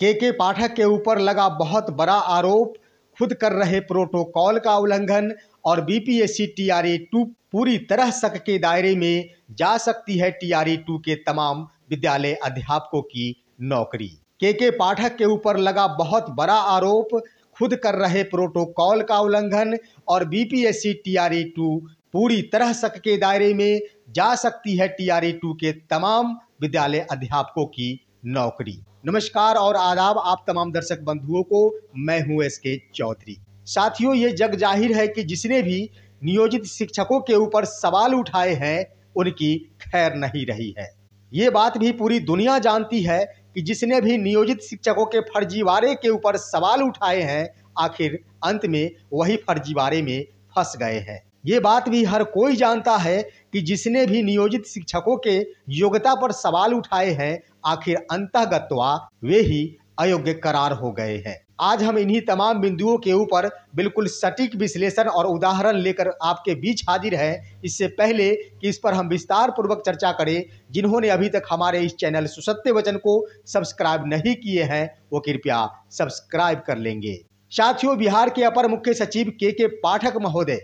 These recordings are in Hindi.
के के पाठक के ऊपर लगा बहुत बड़ा आरोप खुद कर रहे प्रोटोकॉल का उल्लंघन और बी आर टीआरए टू पूरी तरह शक के दायरे में जा सकती है टीआरए टू के तमाम विद्यालय अध्यापकों की नौकरी के के पाठक के ऊपर लगा बहुत बड़ा आरोप खुद कर रहे प्रोटोकॉल का उल्लंघन और बी आर टीआरए टू पूरी तरह शक के दायरे में जा सकती है टीआरए टू के तमाम विद्यालय अध्यापकों की नौकरी नमस्कार और आदाब आप तमाम दर्शक बंधुओं को मैं हूं एस के चौधरी साथियों ये जग जाहिर है कि जिसने भी नियोजित शिक्षकों के ऊपर सवाल उठाए हैं उनकी खैर नहीं रही है ये बात भी पूरी दुनिया जानती है कि जिसने भी नियोजित शिक्षकों के फर्जीवाड़े के ऊपर सवाल उठाए हैं आखिर अंत में वही फर्जीवाड़े में फंस गए हैं ये बात भी हर कोई जानता है कि जिसने भी नियोजित शिक्षकों के योग्यता पर सवाल उठाए हैं आखिर अंतगत्वा वे ही अयोग्य करार हो गए हैं आज हम इन्हीं तमाम बिंदुओं के ऊपर बिल्कुल सटीक विश्लेषण और उदाहरण लेकर आपके बीच हाजिर है इससे पहले कि इस पर हम विस्तार पूर्वक चर्चा करें जिन्होंने अभी तक हमारे इस चैनल सुसत्य वचन को सब्सक्राइब नहीं किए हैं वो कृपया सब्सक्राइब कर लेंगे साथियों बिहार के अपर मुख्य सचिव के के पाठक महोदय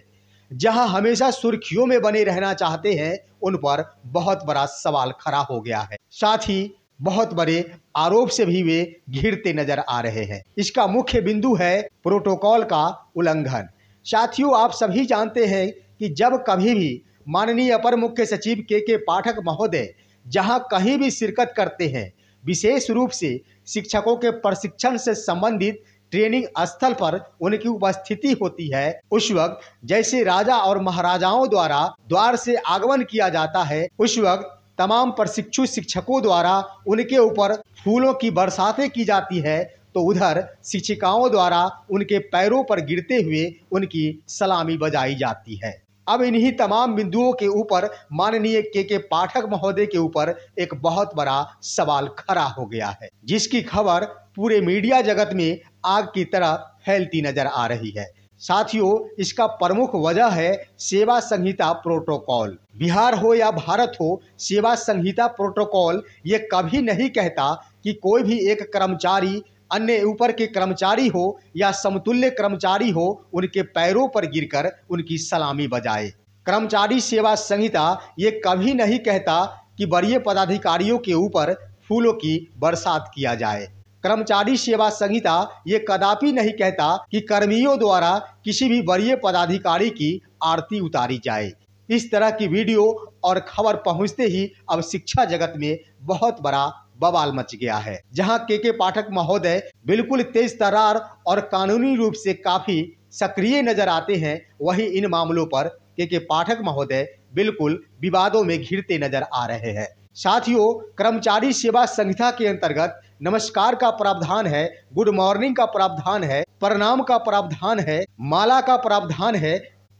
जहां हमेशा सुर्खियों में बने रहना चाहते हैं उन पर बहुत बड़ा सवाल खड़ा हो गया है साथ ही बहुत बड़े आरोप से भी वे घिरते नजर आ रहे हैं इसका मुख्य बिंदु है प्रोटोकॉल का उल्लंघन साथियों आप सभी जानते हैं कि जब कभी भी माननीय अपर मुख्य सचिव के के पाठक महोदय जहां कहीं भी शिरकत करते हैं विशेष रूप से शिक्षकों के प्रशिक्षण से संबंधित ट्रेनिंग स्थल पर उनकी उपस्थिति होती है उस वक्त जैसे राजा और महाराजाओं द्वारा द्वार से आगमन किया जाता है उस वक्त तमाम प्रशिक्षु शिक्षकों द्वारा उनके ऊपर फूलों की बरसातें की जाती है तो उधर शिक्षिकाओं द्वारा उनके पैरों पर गिरते हुए उनकी सलामी बजाई जाती है अब इन्हीं तमाम बिंदुओं के ऊपर माननीय के के पाठक महोदय के ऊपर एक बहुत बड़ा सवाल खड़ा हो गया है जिसकी खबर पूरे मीडिया जगत में आग की तरह फैलती नजर आ रही है साथियों इसका प्रमुख वजह है सेवा संहिता प्रोटोकॉल बिहार हो या भारत हो सेवा संहिता प्रोटोकॉल ये कभी नहीं कहता कि कोई भी एक कर्मचारी अन्य ऊपर के कर्मचारी हो या समतुल्य कर्मचारी हो उनके पैरों पर गिरकर उनकी सलामी बजाए कर्मचारी सेवा संहिता ये कभी नहीं कहता कि वरीय पदाधिकारियों के ऊपर फूलों की बरसात किया जाए कर्मचारी सेवा संहिता ये कदापि नहीं कहता कि कर्मियों द्वारा किसी भी वरीय पदाधिकारी की आरती उतारी जाए इस तरह की वीडियो और खबर पहुंचते ही अब शिक्षा जगत में बहुत बड़ा बवाल मच गया है जहां के के पाठक महोदय बिल्कुल तेज तरार और कानूनी रूप से काफी सक्रिय नजर आते हैं वहीं इन मामलों पर के के पाठक महोदय बिल्कुल विवादों में घिरते नजर आ रहे हैं साथियों कर्मचारी सेवा संहिता के अंतर्गत नमस्कार का प्रावधान है गुड मॉर्निंग का प्रावधान है प्रणाम का प्रावधान है माला का प्रावधान है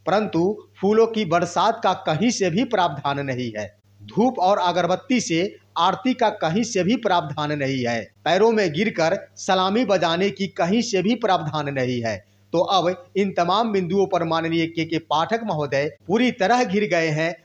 परंतु फूलों की बरसात का कहीं से भी प्रावधान नहीं है धूप और अगरबत्ती से आरती का कहीं से भी प्रावधान नहीं है पैरों में गिरकर सलामी बजाने की कहीं से भी प्रावधान नहीं है तो अब इन तमाम बिंदुओं पर माननीय के के पाठक महोदय पूरी तरह घिर गए हैं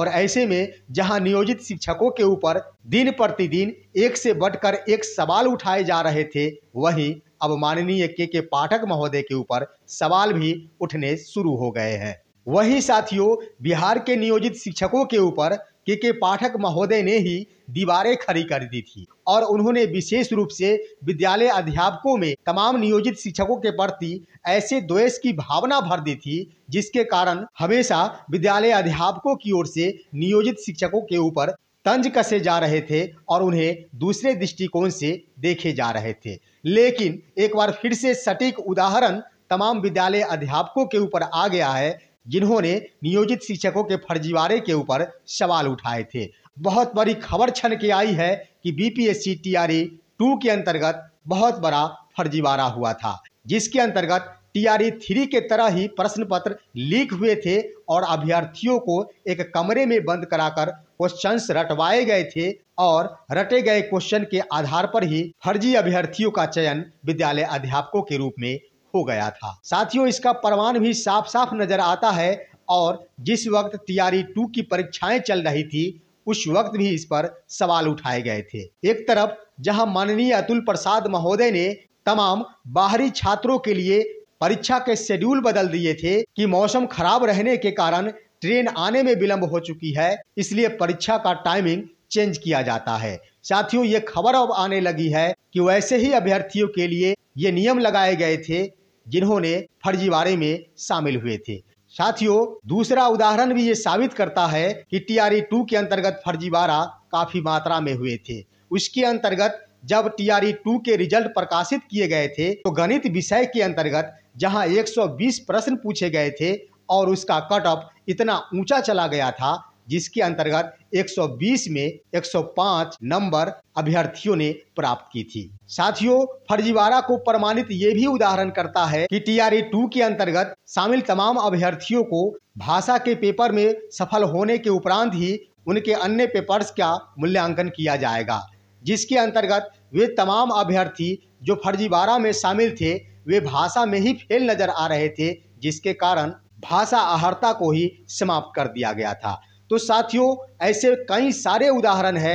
और ऐसे में जहां नियोजित शिक्षकों के ऊपर दिन प्रतिदिन एक से बढ़कर एक सवाल उठाए जा रहे थे वहीं अब माननीय के के पाठक महोदय के ऊपर सवाल भी उठने शुरू हो गए हैं वही साथियों बिहार के नियोजित शिक्षकों के ऊपर के के पाठक महोदय ने ही दीवारें खड़ी कर दी थी और उन्होंने विशेष रूप से विद्यालय अध्यापकों में तमाम नियोजित शिक्षकों के प्रति ऐसे द्वेष की भावना भर दी थी जिसके कारण हमेशा विद्यालय अध्यापकों की ओर से नियोजित शिक्षकों के ऊपर तंज कसे जा रहे थे और उन्हें दूसरे दृष्टिकोण से देखे जा रहे थे लेकिन एक बार फिर से सटीक उदाहरण तमाम विद्यालय अध्यापकों के ऊपर आ गया है जिन्होंने नियोजित शिक्षकों के फर्जीवाड़े के ऊपर सवाल उठाए थे बहुत बड़ी खबर छन के आई है कि बीपीएससी टीआरई e टू के अंतर्गत बहुत बड़ा फर्जीवाड़ा हुआ था जिसके अंतर्गत टीआरई e थ्री के तरह ही प्रश्न पत्र लीक हुए थे और अभ्यर्थियों को एक कमरे में बंद कराकर क्वेश्चंस रटवाए गए थे और रटे गए क्वेश्चन के आधार पर ही फर्जी अभ्यर्थियों का चयन विद्यालय अध्यापकों के रूप में हो गया था साथियों इसका प्रमाण भी साफ साफ नजर आता है और जिस वक्त तैयारी टू की परीक्षाएं चल रही थी उस वक्त भी इस पर सवाल उठाए गए थे एक तरफ जहां माननीय अतुल प्रसाद महोदय ने तमाम बाहरी छात्रों के लिए परीक्षा के शेड्यूल बदल दिए थे कि मौसम खराब रहने के कारण ट्रेन आने में विलंब हो चुकी है इसलिए परीक्षा का टाइमिंग चेंज किया जाता है साथियों ये खबर अब आने लगी है कि वैसे ही अभ्यर्थियों के लिए ये नियम लगाए गए थे जिन्होंने फर्जीवाड़े में शामिल हुए थे साथियों दूसरा उदाहरण भी ये साबित करता है कि टीआरए टू के अंतर्गत फर्जीवाड़ा काफी मात्रा में हुए थे उसके अंतर्गत जब टीआरई टू के रिजल्ट प्रकाशित किए गए थे तो गणित विषय के अंतर्गत जहां 120 प्रश्न पूछे गए थे और उसका कट ऑफ इतना ऊंचा चला गया था जिसके अंतर्गत 120 में 105 नंबर अभ्यर्थियों ने प्राप्त की थी साथियों फर्जीवाड़ा को प्रमाणित ये भी उदाहरण करता है कि आर टू के अंतर्गत शामिल तमाम अभ्यर्थियों को भाषा के पेपर में सफल होने के उपरांत ही उनके अन्य पेपर्स का मूल्यांकन किया जाएगा जिसके अंतर्गत वे तमाम अभ्यर्थी जो फर्जीवाड़ा में शामिल थे वे भाषा में ही फेल नजर आ रहे थे जिसके कारण भाषा आहरता को ही समाप्त कर दिया गया था तो साथियों ऐसे कई सारे उदाहरण है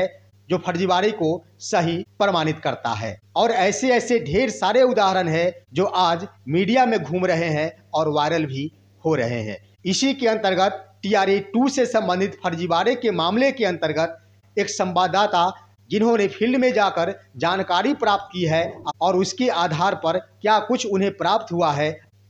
जो फर्जीवाड़े को सही प्रमाणित करता है और ऐसे ऐसे ढेर सारे उदाहरण है जो आज मीडिया में घूम रहे हैं और वायरल भी हो रहे हैं इसी के अंतर्गत टीआरए टू से संबंधित फर्जीवाड़े के मामले के अंतर्गत एक संवाददाता जिन्होंने फील्ड में जाकर जानकारी प्राप्त की है और उसके आधार पर क्या कुछ उन्हें प्राप्त हुआ है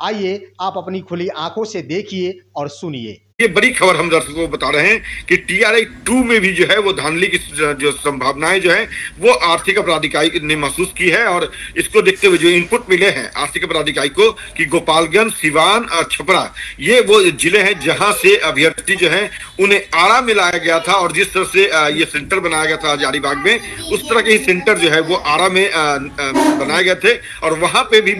आइए आप अपनी खुली आंखों से देखिए और सुनिए ये बड़ी खबर हम दर्शकों को बता रहे हैं कि टीआरआई टू में भी जो है वो धांधली की जो संभावनाएं जो है वो आर्थिक अपराधिकारी ने महसूस की है और इसको देखते हुए जो इनपुट मिले हैं आर्थिक अपराधिकारी को कि गोपालगंज सिवान और छपरा ये वो जिले हैं जहां से अभ्यर्थी जो है उन्हें आरा में लाया गया था और जिस तरह से ये सेंटर बनाया गया था हजारीबाग में उस तरह के ही सेंटर जो है वो आरा में बनाए गए थे और वहां पे भी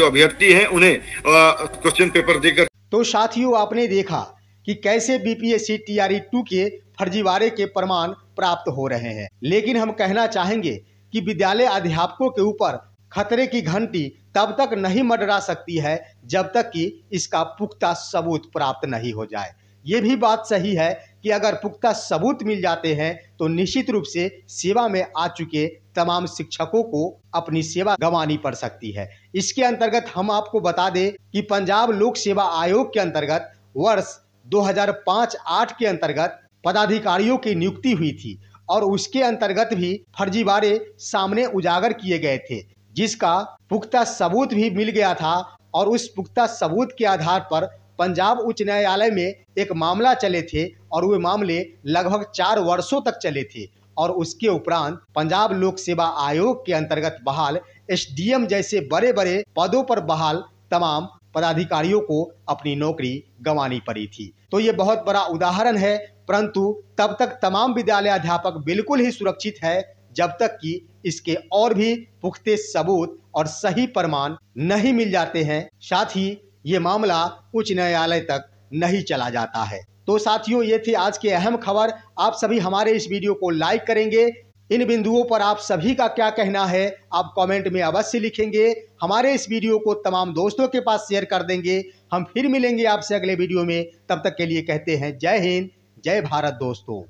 जो अभ्यर्थी है उन्हें क्वेश्चन पेपर देकर तो साथियों आपने देखा कि कैसे बी पी टू के फर्जीवाड़े के प्रमाण प्राप्त हो रहे हैं लेकिन हम कहना चाहेंगे कि विद्यालय अध्यापकों के ऊपर खतरे की घंटी तब तक नहीं मडरा सकती है जब तक कि इसका पुख्ता सबूत प्राप्त नहीं हो जाए ये भी बात सही है कि अगर पुख्ता सबूत मिल जाते हैं तो निश्चित रूप से सेवा में आ चुके तमाम शिक्षकों को अपनी सेवा गंवानी पड़ सकती है इसके अंतर्गत हम आपको बता दें कि पंजाब लोक सेवा आयोग के अंतर्गत वर्ष 2005-8 के अंतर्गत पदाधिकारियों की नियुक्ति हुई थी और उसके अंतर्गत भी फर्जीवाड़े सामने उजागर किए गए थे जिसका पुख्ता सबूत भी मिल गया था और उस पुख्ता सबूत के आधार पर पंजाब उच्च न्यायालय में एक मामला चले थे और वे मामले लगभग चार वर्षों तक चले थे और उसके उपरांत पंजाब लोक सेवा आयोग के अंतर्गत बहाल एसडीएम जैसे बड़े बड़े पदों पर बहाल तमाम पदाधिकारियों को अपनी नौकरी गंवानी पड़ी थी तो ये बहुत बड़ा उदाहरण है परंतु तब तक तमाम विद्यालय अध्यापक बिल्कुल ही सुरक्षित है जब तक कि इसके और भी पुख्ते सबूत और सही प्रमाण नहीं मिल जाते हैं साथ ही ये मामला उच्च न्यायालय तक नहीं चला जाता है तो साथियों ये थी आज की अहम खबर आप सभी हमारे इस वीडियो को लाइक करेंगे इन बिंदुओं पर आप सभी का क्या कहना है आप कमेंट में अवश्य लिखेंगे हमारे इस वीडियो को तमाम दोस्तों के पास शेयर कर देंगे हम फिर मिलेंगे आपसे अगले वीडियो में तब तक के लिए कहते हैं जय हिंद जय भारत दोस्तों